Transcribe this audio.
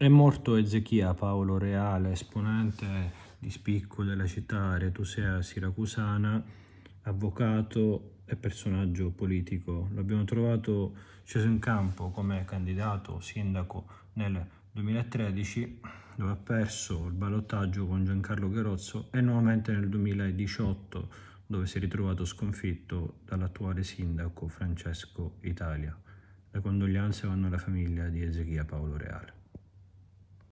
È morto Ezechia Paolo Reale, esponente di spicco della città retusea siracusana, avvocato e personaggio politico. L'abbiamo trovato sceso in campo come candidato sindaco nel 2013, dove ha perso il ballottaggio con Giancarlo Gherozzo, e nuovamente nel 2018, dove si è ritrovato sconfitto dall'attuale sindaco Francesco Italia. Le condoglianze vanno alla famiglia di Ezechia Paolo Reale.